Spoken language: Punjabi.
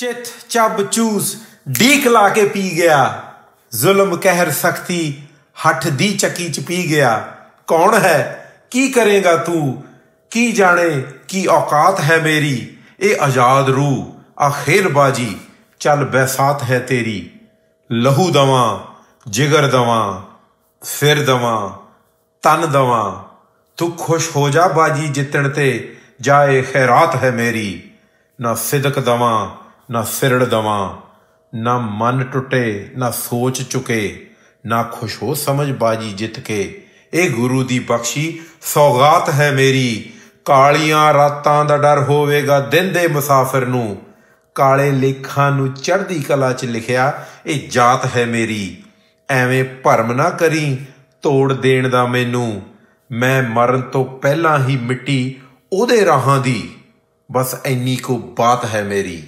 ਚਿਤ ਚਬ ਚੂਸ ਢੀਕ ਲਾ ਕੇ ਪੀ ਗਿਆ ਜ਼ੁਲਮ ਕਹਿਰ ਸਖਤੀ ਹੱਠ ਦੀ ਚੱਕੀ ਚ ਪੀ ਗਿਆ ਕੌਣ ਹੈ ਕੀ ਕਰੇਗਾ ਤੂੰ ਕੀ ਜਾਣੇ ਕੀ ਔਕਾਤ ਹੈ ਮੇਰੀ ਇਹ ਆਜ਼ਾਦ ਰੂਹ ਆਖੇਰ ਬਾਜੀ ਚੱਲ ਬੈਸਾਤ ਹੈ ਤੇਰੀ ਲਹੂ ਦਵਾ ਜਿਗਰ ਦਵਾ ਫਿਰ ਦਵਾ ਤਨ ਦਵਾ ਤੂੰ ਖੁਸ਼ ਹੋ ਜਾ ਬਾਜੀ ਜਿੱਤਣ ਤੇ ਜਾਏ ਖੈਰਾਤ ਹੈ ਮੇਰੀ ਨਾ ਸਿਦਕ ਦਵਾ ਨਾ ਸਿਰੜ ਦਵਾਂ ਨਾ ਮਨ ਟੁੱਟੇ ਨਾ ਸੋਚ ਚੁਕੇ ਨਾ ਖੁਸ਼ ਹੋ ਸਮਝ ਬਾਜੀ ਜਿੱਤ ਕੇ ਇਹ ਗੁਰੂ ਦੀ ਬਖਸ਼ੀ ਸੌਗਾਤ ਹੈ ਮੇਰੀ ਕਾਲੀਆਂ ਰਾਤਾਂ ਦਾ ਡਰ ਹੋਵੇਗਾ ਦਿਨ ਦੇ ਮੁਸਾਫਿਰ ਨੂੰ ਕਾਲੇ ਲੇਖਾਂ ਨੂੰ ਚੜ੍ਹਦੀ ਕਲਾ 'ਚ ਲਿਖਿਆ ਇਹ ਜਾਤ ਹੈ ਮੇਰੀ ਐਵੇਂ ਭਰਮ ਨਾ ਕਰੀ ਤੋੜ ਦੇਣ ਦਾ ਮੈਨੂੰ ਮੈਂ ਮਰਨ ਤੋਂ ਪਹਿਲਾਂ ਹੀ ਮਿੱਟੀ ਉਹਦੇ ਰਾਹਾਂ ਦੀ ਬਸ ਐਨੀ ਕੋ ਬਾਤ ਹੈ ਮੇਰੀ